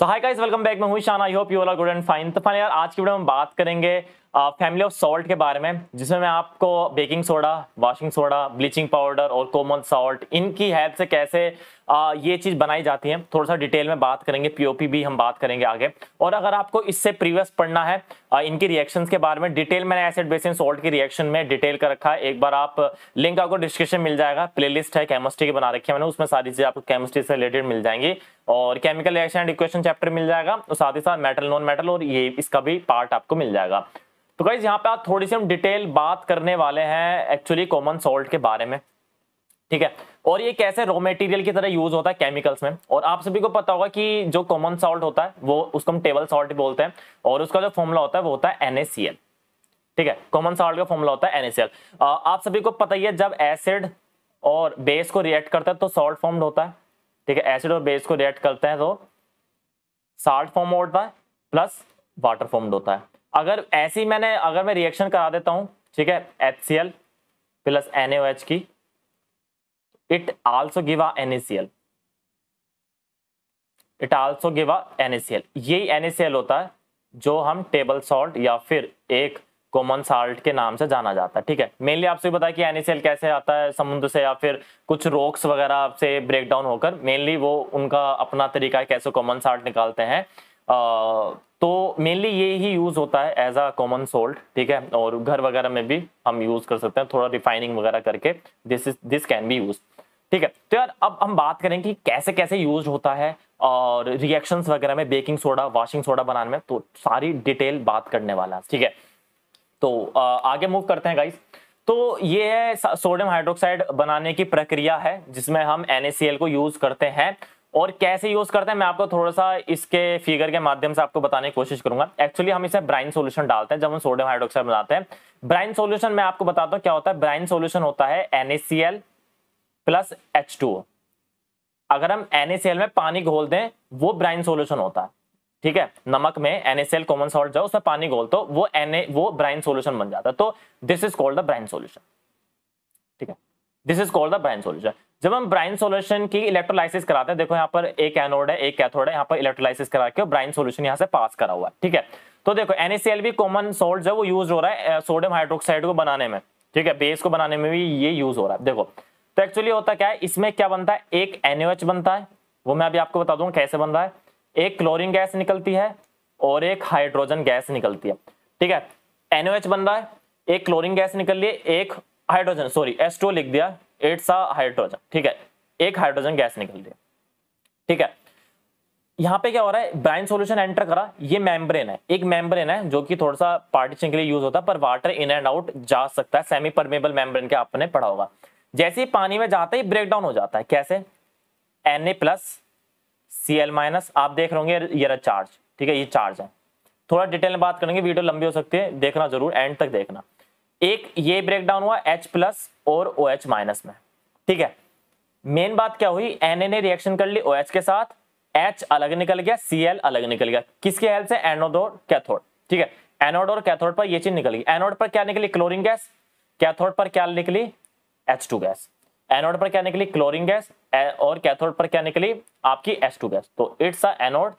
सो hi guys welcome back मैं हूं Shaan I hope you all are good and fine तो fine यार आज की वीडियो में हम बात करेंगे फैमिली ऑफ सॉल्ट के बारे में जिसमें मैं आपको baking soda washing soda bleaching powder और कॉमन सॉल्ट इनकी हेल्प से कैसे आ, ये चीज़ बनाई जाती है थोड़ा सा डिटेल में बात करेंगे पीओपी भी हम बात करेंगे आगे और अगर आपको इससे प्रीवियस पढ़ना है आ, इनकी रिएक्शंस के बारे में डिटेल मैंने एसिड बेसिन सॉल्ट की रिएक्शन में डिटेल कर रखा है एक बार आप लिंक आपको डिस्क्रिप्शन मिल जाएगा प्लेलिस्ट है केमिस्ट्री की बना रखी है मैंने उसमें सारी चीज़ें आपको केमिस्ट्री से रिलेटेड मिल जाएंगी और chemical reaction and equation chapter मिल जाएगा और साथ ही साथ मेटल नॉन मेटल और ये इसका भी पार्ट आपको मिल जाएगा तो गाइज यहाँ पे आप थोड़ी सी हम डिटेल बात करने वाले हैं एक्चुअली कॉमन सॉल्ट के बारे में ठीक है और ये कैसे रॉ मटेरियल की तरह यूज होता है केमिकल्स में और आप सभी को पता होगा कि जो कॉमन सॉल्ट होता है वो उसको हम टेबल सॉल्ट बोलते हैं और उसका जो फॉर्मूला होता है वो होता है एनएसीएल ठीक है कॉमन सॉल्ट का फॉर्मूला होता है NaCl आप सभी को पता ही है जब एसिड और बेस को रिएक्ट करता है तो सॉल्ट फॉर्म्ड होता है ठीक है एसिड और बेस को रिएक्ट करते हैं तो साल्ट फॉर्म होता है प्लस वाटर फॉर्म्ड होता है अगर ऐसी मैंने अगर मैं रिएक्शन करा देता हूँ ठीक है H C L plus N H की it also give a N A C L it also give a N A C L यही एन ए सी एल होता है जो हम टेबल सॉल्ट या फिर एक कॉमन साल्ट के नाम से जाना जाता है ठीक है मेनली आपसे बताया कि एनएसएल कैसे आता है समुद्र से या फिर कुछ रोक्स वगैरह से ब्रेक डाउन होकर मेनली वो उनका अपना तरीका है कैसे कॉमन साल्ट निकालते हैं तो मेनली ये ही यूज़ होता है एज अ कॉमन सोल्ट ठीक है और घर वगैरह में भी हम यूज़ कर सकते हैं थोड़ा रिफाइनिंग वगैरह करके this is this can be use ठीक है तो यार अब हम बात करें कि कैसे कैसे यूज होता है और रिएक्शंस वगैरह में बेकिंग सोडा वॉशिंग सोडा बनाने में तो सारी डिटेल बात करने वाला ठीक है तो आगे मूव करते हैं गाइस तो ये है सोडियम हाइड्रोक्साइड बनाने की प्रक्रिया है जिसमें हम एन को यूज करते हैं और कैसे यूज करते हैं मैं आपको थोड़ा सा इसके फिगर के माध्यम से आपको बताने की कोशिश करूंगा एक्चुअली हम इसे ब्राइन सोल्यूशन डालते हैं जब हम सोडियम हाइड्रोक्साइड बनाते हैं ब्राइन सोल्यूशन मैं आपको बताता हूँ क्या होता है ब्राइन सोल्यूशन होता है एनएसीएल प्लस एच अगर हम एनएसीएल में पानी घोल दें वो ब्राइन सोल्यूशन होता है ठीक है नमक में एनएसएल कॉमन सॉल्ट जाओ उसमें पानी घोल तो वो एन वो ब्राइन सोल्यूशन बन जाता है तो this is called the brine solution ठीक है this is called the brine solution जब हम ब्राइन सॉल्यूशन की इलेक्ट्रोलाइसिस कराते हैं देखो यहाँ पर एक एनोड है एक कैथोड है यहाँ पर इलेक्ट्रोलाइसिस करा के ब्राइन सॉल्यूशन यहाँ से पास करा हुआ है ठीक है तो देखो एनएसएल भी कॉमन सोल्ट जो वो यूज हो रहा है सोडियम हाइड्रोक्साइड को बनाने में ठीक है बेस को बनाने में भी ये यूज हो रहा है देखो तो एक्चुअली होता क्या है इसमें क्या बनता है एक एनओएच बनता है वो मैं अभी आपको बता दूंगा कैसे बन रहा है एक क्लोरिन गैस निकलती है और एक हाइड्रोजन गैस निकलती है ठीक है एनओएच बन रहा है एक क्लोरिन गैस निकल रही है एक हाइड्रोजन सॉरी एस लिख दिया इट्स अ हाइड्रोजन ठीक है एक हाइड्रोजन गैस निकल दिया ठीक है यहाँ पे क्या हो रहा है ब्राइन सॉल्यूशन एंटर करा ये मेम्ब्रेन है एक मेम्ब्रेन है जो कि थोड़ा सा पार्टीशन के लिए यूज होता है पर वाटर इन एंड आउट जा सकता है सेमी परमेबल मेम्ब्रेन के आपने पढ़ा होगा जैसे ही पानी में जाता है ब्रेक डाउन हो जाता है कैसे N A plus C L minus आप देख रहे होंगे ये चार्ज ठीक है ये चार्ज है थोड़ा डिटेल में बात करेंगे वीडियो लंबी हो सकती है देखना जरूर एंड तक देखना एक ये डाउन हुआ H प्लस और ओ OH माइनस में ठीक है मेन बात क्या हुई एन ए रिएक्शन कर ली ओ OH के साथ H अलग निकल गया सी एल अलग निकल गया किसके हेल्प से एनोड और कैथोड ठीक है एनोड और कैथोड पर ये चीज निकल गई एनोड पर क्या निकली क्लोरिन गैस कैथोड पर क्या निकली एच टू गैस एनोड पर क्या निकली क्लोरिन गैस और कैथोड पर क्या निकली आपकी एच टू गैस तो इट्स अ एनोड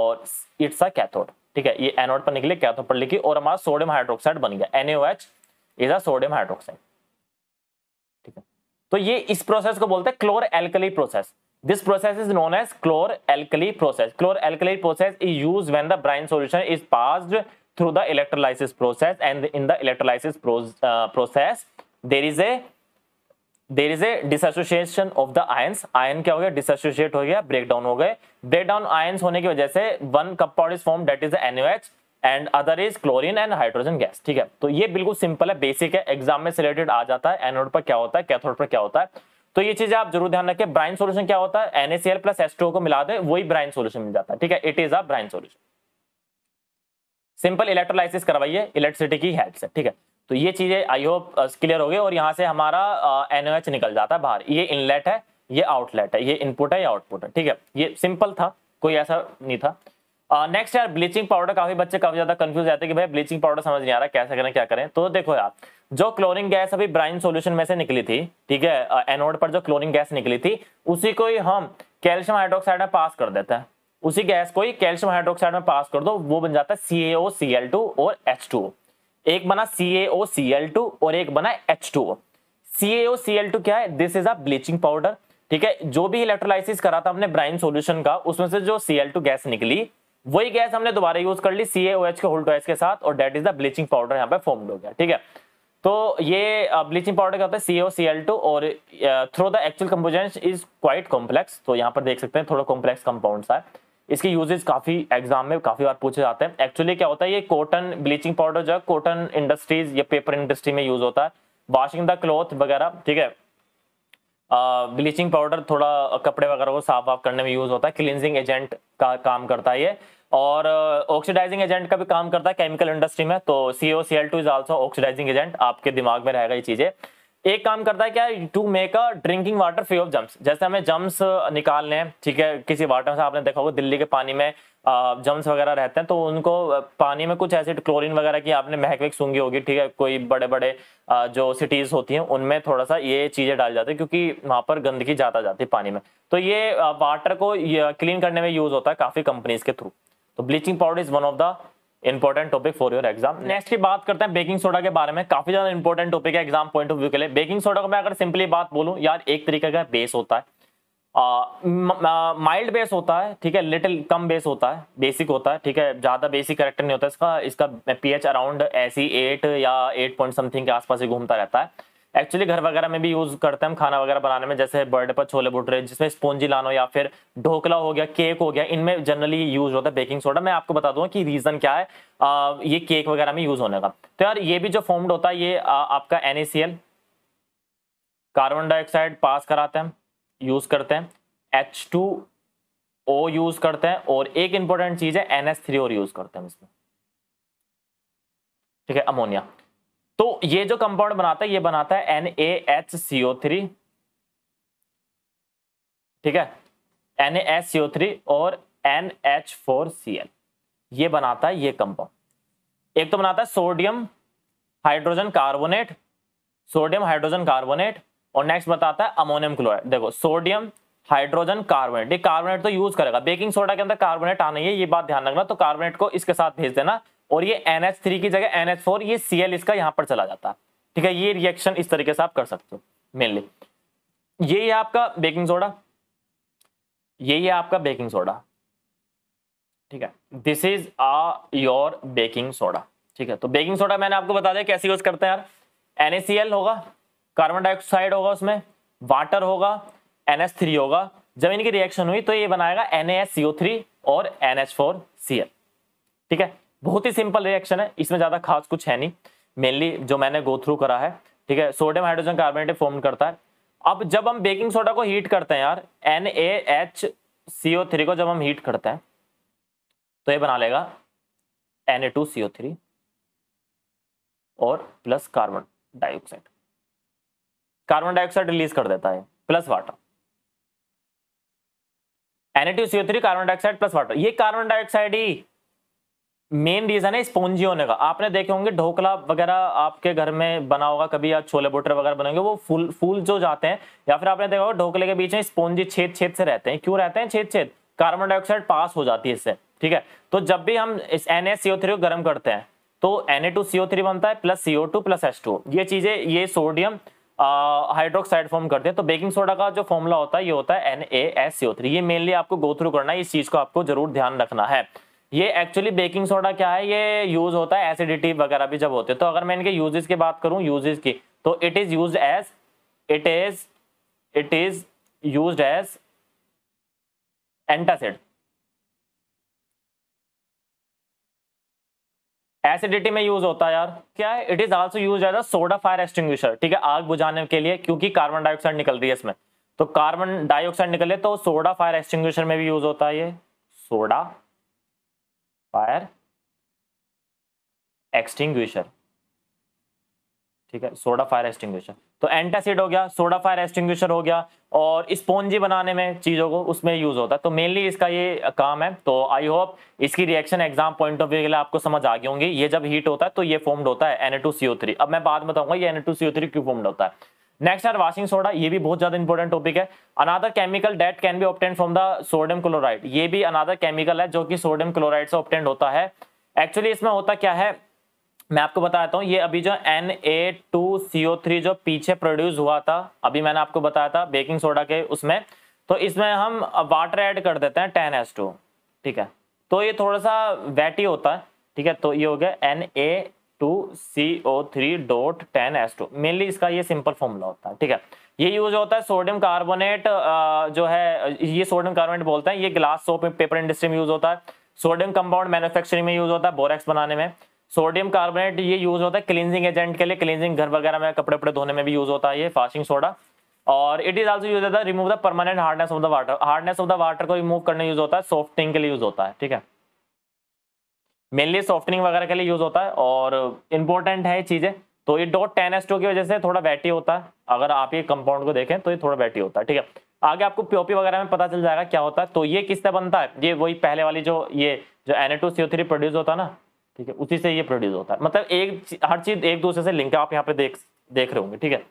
और इट्स अ कैथोड ठीक है ये एनोड पर निकले क्या पढ़ लिखी और हमारा सोडियम हाइड्रोक्साइड बन गया एनएच इज अ हाइड्रोक्साइड ठीक है तो ये इस प्रोसेस को बोलते हैं chlor alkali process this process is known as chlor alkali process chlor alkali process is use when the brine solution is pass through the electrolysis process and in the electrolysis process there is a there is a dissociation of the ions ion क्या हो गया dissociate हो गया break down हो गए break down ions होने की वजह से one compound is form that is H and other is chlorine and hydrogen gas ठीक है तो ये बिल्कुल सिंपल है बेसिक है एग्जाम में सिलेटेड आ जाता है एनोड पर क्या होता है कैथोड पर क्या होता है तो ये चीजें आप जरूर ध्यान रखें ब्राइन सोल्यूशन क्या होता है एनएसीएल प्लस टू को मिला दे वही ब्राइन सोल्यूशन मिल जाता है ठीक है it is a brine solution simple electrolysis करवाइए इलेक्ट्रिसिटी की हेल्प से ठीक है तो ये चीज़ें आई होप क्लियर हो गई और यहाँ से हमारा एन uh, निकल जाता है बाहर ये इनलेट है ये आउटलेट है ये इनपुट है या आउटपुट है ठीक है ये सिंपल था कोई ऐसा नहीं था नेक्स्ट uh, यार ब्लीचिंग पाउडर काफी बच्चे काफी ज्यादा कंफ्यूज रहते हैं कि भाई ब्लीचिंग पाउडर समझ नहीं आ रहा कैसे करें क्या करें तो देखो यार जो क्लोरिन गैस अभी ब्राइन सॉल्यूशन में से निकली थी ठीक है एनोड पर जो क्लोरिन गैस निकली थी उसी को ही हम कैल्शियम हाइड्रोक्साइड में पास कर देते हैं उसी गैस को ही कैल्शियम हाइड्रोक्साइड में पास कर दो वो बन जाता है सी और एच टू एक बना सी ए सी एल टू और एक बना H two Cl2 C A C L two क्या है this is a bleaching powder ठीक है जो भी इलेक्ट्रोलाइसिस करा था हमने ब्राइन सॉल्यूशन का उसमें से जो सी एल टू गैस निकली वही गैस हमने दोबारा यूज कर ली सी एच के होल्ड के साथ और that is the bleaching powder यहाँ पे फॉर्म हो गया ठीक है तो ये ब्लीचिंग uh, पाउडर क्या होता है C O C L two और through the actual component is quite complex तो यहाँ पर देख सकते हैं थोड़ा कॉम्प्लेक्स कंपाउंड है इसके यूजेज काफी एग्जाम में काफी बार पूछे जाते हैं एक्चुअली क्या होता है ये कॉटन ब्लीचिंग पाउडर जो है कॉटन इंडस्ट्रीज या पेपर इंडस्ट्री में यूज होता है वॉशिंग द क्लॉथ वगैरह ठीक है ब्लीचिंग पाउडर थोड़ा कपड़े वगैरह को साफ वाफ करने में यूज होता है क्लिनजिंग एजेंट का काम करता है ये और ऑक्सीडाइजिंग एजेंट का भी काम करता है केमिकल इंडस्ट्री में तो CO C L two is also oxidising agent आपके दिमाग में रहेगा ये चीजें एक काम करता है क्या to make a drinking water free of germs जैसे हमें जम्स निकालने हैं ठीक है किसी वाटर से आपने देखा होगा दिल्ली के पानी में जम्स वगैरह रहते हैं तो उनको पानी में कुछ एसिड क्लोरीन वगैरह की आपने महकवेक सूंगी होगी ठीक है कोई बड़े बड़े जो सिटीज होती हैं उनमें थोड़ा सा ये चीजें डाल जाती है क्योंकि वहां पर गंदगी ज्यादा जाती है पानी में तो ये वाटर को क्लीन करने में यूज होता है काफी कंपनीज के थ्रू तो bleaching powder is one of the important topic for your exam next की बात करते हैं बेकिंग सोडा के बारे में काफी ज्यादा इंपॉर्टेंट टॉपिक है एग्जाम पॉइंट ऑफ व्यू के लिए बेकिंग सोडा को मैं अगर सिंपली बात बोलूं यार एक तरीके का बेस होता है माइल्ड बेस होता है ठीक है लिटिल कम बेस होता है बेसिक होता है ठीक है ज्यादा बेसिक करेक्टर नहीं होता इसका इसका पीएच अराउंड ऐसी एट या एट पॉइंट समथिंग के आसपास ही घूमता रहता है एक्चुअली घर वगैरह में भी यूज करते हैं हम खाना वगैरह बनाने में जैसे बर्थडे पर छोले भटूरे जिसमें स्पोंजी लानो या फिर ढोकला हो गया केक हो गया इनमें जनरली यूज होता है बेकिंग सोडा मैं आपको बता दूंगा कि रीजन क्या है आ, ये केक वगैरह में यूज होने का तो यार ये भी जो फॉर्म्ड होता है ये आ, आपका एन कार्बन डाइऑक्साइड पास कराते हैं यूज करते हैं एच टू ओ यूज करते हैं और एक इंपॉर्टेंट चीज है एन एस थ्री और यूज करते हैं इसमें ठीक है अमोनिया तो ये जो कंपाउंड बनाता है ये बनाता है N A H C O three ठीक है N H C O three और N H four C L ये बनाता है ये कंपाउंड एक तो बनाता है sodium hydrogen carbonate sodium hydrogen carbonate और नेक्स्ट बताता है अमोनियम क्लोराइड देखो सोडियम हाइड्रोजन कार्बोनेट ये कार्बोनेट तो यूज करेगा बेकिंग सोडा के अंदर कार्बोनेट आना है ये बात ध्यान रखना तो कार्बोनेट को इसके साथ भेज देना और ये NH3 की जगह NH4 ये Cl इसका यहाँ पर चला जाता है ठीक है ये रिएक्शन इस तरीके से आप कर सकते हो मेनली ये है आपका बेकिंग सोडा ये है आपका बेकिंग सोडा ठीक है this is uh your baking soda ठीक है तो बेकिंग सोडा मैंने आपको बता दिया कैसे यूज करते हैं यार NaCl होगा कार्बन डाइऑक्साइड होगा उसमें वाटर होगा NH3 होगा जब इनकी रिएक्शन हुई तो ये बनाएगा NaSCO3 और NH4Cl ठीक है बहुत ही सिंपल रिएक्शन है इसमें ज़्यादा खास कुछ है नहीं मेनली जो मैंने गो थ्रू करा है ठीक है सोडियम हाइड्रोजन कार्बोनेट फॉर्म करता है अब जब हम बेकिंग सोडा को हीट करते हैं यार N A H C O three को जब हम हीट करते हैं तो ये बना लेगा N A two C O three और plus carbon dioxide carbon dioxide release कर देता है plus water N A two C O three carbon dioxide plus water ये कार्बन डाइऑक्साइड ही मेन रीजन है स्पॉन्जी होने का आपने देखे होंगे ढोकला वगैरह आपके घर में बना होगा कभी या छोले भटूरे वगैरह बनेंगे वो फूल फूल जो जाते हैं या फिर आपने देखा होगा ढोकले के बीच में स्पॉन्जी छेद छेद से रहते हैं क्यों रहते हैं छेद छेद कार्बन डाइऑक्साइड पास हो जाती है इससे ठीक है तो जब भी हम इस एन को गर्म करते हैं तो एन बनता है प्लस सीओ प्लस एच ये चीजें ये सोडियम हाइड्रोक्साइड फॉर्म करते हैं तो बेकिंग सोडा का जो फॉर्मूला होता है ये होता है एन ये मेनली आपको गो थ्रू करना है इस चीज को आपको जरूर ध्यान रखना है ये एक्चुअली बेकिंग सोडा क्या है ये यूज होता है एसिडिटी वगैरह भी जब होते हैं तो अगर मैं इनके यूजेस की बात करूं यूजेस की तो it is use as it is it is use as antacid acidity में यूज होता है यार क्या है it is also use as a soda fire extinguisher ठीक है आग बुझाने के लिए क्योंकि कार्बन डाइऑक्साइड निकल रही है इसमें तो कार्बन डाइऑक्साइड निकले तो सोडा फायर एक्सटिंग्विशर में भी यूज होता है ये सोडा फायर एक्सटिंग्विशर ठीक है सोडा फायर एक्सटिंग्विशर तो एंटासिड हो गया सोडा फायर एक्सटिंग्विशर हो गया और स्पोंजी बनाने में चीज़ों को उसमें यूज होता है तो मेनली इसका ये काम है तो आई होप इसकी reaction exam point of view के लिए आपको समझ आ गई होंगी ये जब हीट होता है तो ये फॉर्म्ड होता है एन अब मैं बाद में बताऊंगा ये एन क्यों फॉर्म्ड होता है नेक्स्ट यार वाशिंग सोडा ये भी बहुत ज्यादा इंपॉर्टेंट टॉपिक है another chemical that can be obtained from the sodium chloride ये भी अनादर केमिकल है जो कि सोडियम क्लोराइड से ऑप्टेंड होता है एक्चुअली इसमें होता क्या है मैं आपको बताता हूँ ये अभी जो N A two C O three जो पीछे प्रोड्यूस हुआ था अभी मैंने आपको बताया था बेकिंग सोडा के उसमें तो इसमें हम वाटर ऐड कर देते हैं टेन एस टू ठीक है तो ये थोड़ा सा वेटी होता है ठीक है तो ये हो गया N A two C O three dot ten S two mainly इसका ये सिंपल फॉर्मूला होता है ठीक है ये यूज होता है सोडियम कार्बोनेट जो है ये सोडियम कार्बोनेट बोलते हैं ये ग्लास सोप पेपर इंडस्ट्री में यूज होता है सोडियम कंपाउंड मैन्युफैक्चरिंग में यूज होता है बोरेक्स बनाने में सोडियम कार्बोनेट ये यूज होता है क्लींजिंग एजेंट के लिए क्लींजिंग घर वगैरह में कपड़े वपड़े धोने में भी यूज होता है ये फास्टिंग सोडा और इट इज ऑल्सो यूज होता है remove the permanent hardness of the water hardness of the water को रिमूव करने यूज होता है सॉफ्टिंग के लिए यूज होता है ठीक है मेनली सॉफ्टनिंग वगैरह के लिए यूज होता है और इंपॉर्टेंट है चीज़ें तो ये डॉट टेन एस टू की वजह से थोड़ा बैटी होता है अगर आप ये कंपाउंड को देखें तो ये थोड़ा बैटी होता है ठीक है आगे आपको पीओपी वगैरह में पता चल जाएगा क्या होता है तो ये किससे बनता है ये वही पहले वाली जो ये जो एन प्रोड्यूस होता है ना ठीक है उसी से ये प्रोड्यूस होता है मतलब एक हर चीज एक दूसरे से लिंक है आप यहाँ पे देख देख रहे होंगे ठीक है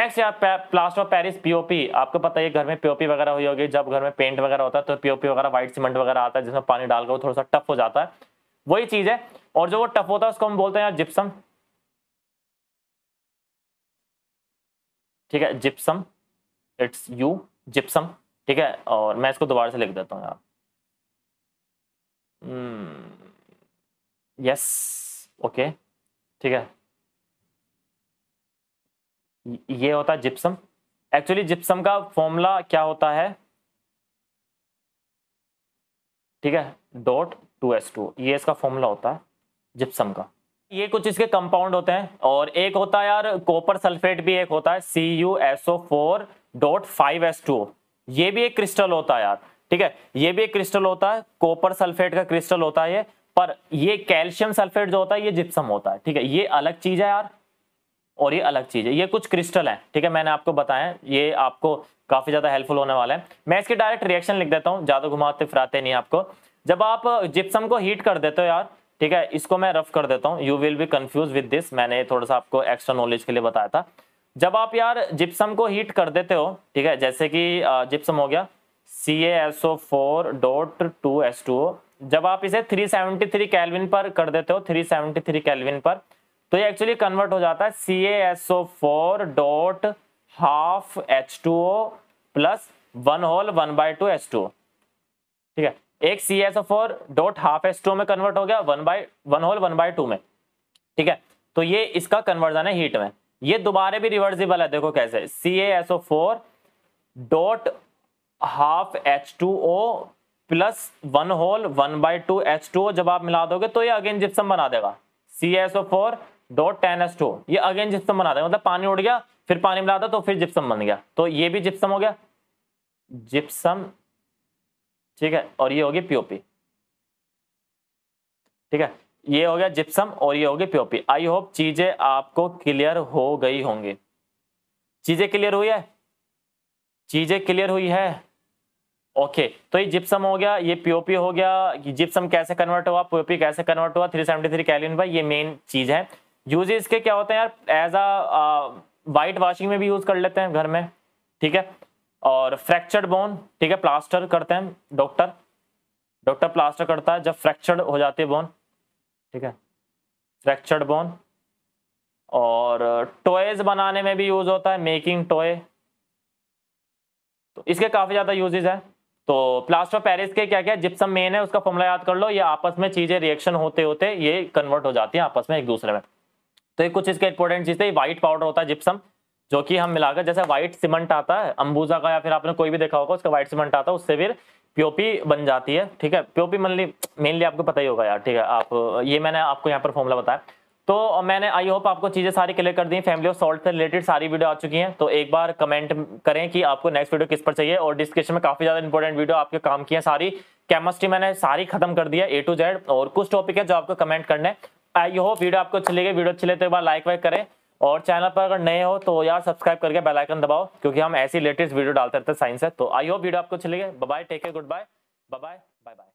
नेक्स्ट यहाँ प्लास्टर ऑफ पैरिस पीओपी आपको पता है घर में पीओपी वगैरह हुई होगी जब घर में पेंट वगैरह होता है तो पीओपी वगैरह व्हाइट सीमेंट वगैरह आता है जिसमें पानी डालकर वो थोड़ा सा टफ हो जाता है वही चीज है और जो वो टफ होता है उसको हम बोलते हैं यार जिप्सम ठीक है जिप्सम इट्स यू जिप्सम ठीक है और मैं इसको दोबारा से लिख देता हूँ यार यस hmm, ओके ठीक है ये होता है जिप्सम एक्चुअली जिप्सम का फॉर्मूला क्या होता है ठीक है डॉट टू एस टू ये इसका फॉर्मूला होता है जिप्सम का ये कुछ इसके कंपाउंड होते हैं और एक होता है यार कॉपर सल्फेट भी एक होता है C U S O four dot five S two ये भी एक क्रिस्टल होता है यार ठीक है ये भी एक क्रिस्टल होता है कॉपर सल्फेट का क्रिस्टल होता है ये पर ये कैल्शियम सल्फेट जो होता है ये जिप्सम होता है ठीक है ये अलग चीज है यार और ये अलग चीज है ये कुछ क्रिस्टल है ठीक है मैंने आपको बताया ये आपको काफी ज्यादा हेल्पफुल होने वाला है मैं इसके डायरेक्ट रिएक्शन लिख देता हूँ ज्यादा घुमाते फिराते नहीं आपको जब आप जिप्सम को हीट कर देते हो यार ठीक है इसको मैं रफ कर देता हूँ you will be confuse with this मैंने थोड़ा सा आपको एक्स्ट्रा नॉलेज के लिए बताया था जब आप यार जिप्सम को हीट कर देते हो ठीक है जैसे कि जिप्सम हो गया C S O four dot two S two O जब आप इसे 373 कैलविन पर कर देते हो 373 कैलविन पर तो ये एक्चुअली कन्वर्ट हो जाता है C S O four dot half H two O plus one whole one by two S two ठीक है एक C S O four dot half S two में कन्वर्ट हो गया one by one whole one by two में ठीक है तो ये इसका कन्वर्जन है हीट में ये दोबारा भी रिवर्सिबल है देखो कैसे C S O four dot half H two O plus one whole one by two H two O जब आप मिला दोगे तो ये अगेन जिप्सम बना देगा C S O four dot ten S two ये अगेन जिप्सम बना देगा मतलब पानी उड़ गया फिर पानी मिला दो तो फिर जिप्सम बन गया तो ये भी जिप्सम हो गया जिप्सम ठीक है और ये होगी पीओपी ठीक है ये हो गया जिप्सम और ये हो गई पीओपी आई होप चीजें आपको क्लियर हो गई होंगी चीजें क्लियर हुई है चीजें क्लियर हुई है ओके okay, तो ये जिप्सम हो गया ये पीओपी हो गया जिप्सम कैसे कन्वर्ट हुआ पीओपी कैसे कन्वर्ट हुआ 373 सेवेंटी थ्री कैलिन भाई ये मेन चीज है यूज के क्या होते हैं यार एज अ वाइट वॉशिंग में भी यूज कर लेते हैं घर में ठीक है और फ्रैक्चर्ड बोन ठीक है प्लास्टर करते हैं डॉक्टर डॉक्टर प्लास्टर करता है जब फ्रैक्चर्ड हो जाती है बोन ठीक है फ्रैक्चर्ड बोन और टॉयज बनाने में भी यूज होता है मेकिंग टॉय तो इसके काफी ज्यादा यूजेज है तो प्लास्टर पेरिस के क्या क्या जिप्सम मेन है उसका फॉर्मूला याद कर लो ये आपस में चीजें रिएक्शन होते होते ये कन्वर्ट हो जाती है आपस में एक दूसरे में तो ये कुछ इसके इंपॉर्टेंट चीज थे व्हाइट पाउडर होता है जिप्सम जो कि हम मिलाकर जैसे व्हाइट सीमेंट आता है अंबूजा का या फिर आपने कोई भी देखा होगा उसका व्हाइट सीमेंट आता है उससे फिर प्योपी बन जाती है ठीक है प्योपी मनली मेनली आपको पता ही होगा यार ठीक है आप ये मैंने आपको यहाँ पर फॉर्मूला बताया तो मैंने आई होप आपको चीज़ें सारी क्लियर कर दी फैमिली ऑफ सॉल्ट से रिलेटेड सारी वीडियो आ चुकी हैं तो एक बार कमेंट करें कि आपको नेक्स्ट वीडियो किस पर चाहिए और डिस्क्रिप्शन में काफ़ी ज़्यादा इंपॉर्टेंट वीडियो आपके काम की है सारी केमिस्ट्री मैंने सारी खत्म कर दिया ए टू जेड और कुछ टॉपिक है जो आपको कमेंट करने आई होप वीडियो आपको अच्छी लगी वीडियो अच्छी तो एक बार लाइक वाइक करें और चैनल पर अगर नए हो तो यार सब्सक्राइब करके बेल आइकन दबाओ क्योंकि हम ऐसी लेटेस्ट वीडियो डालते रहते हैं साइंस है तो आई होप वीडियो आपको अच्छी bye take care good bye bye bye bye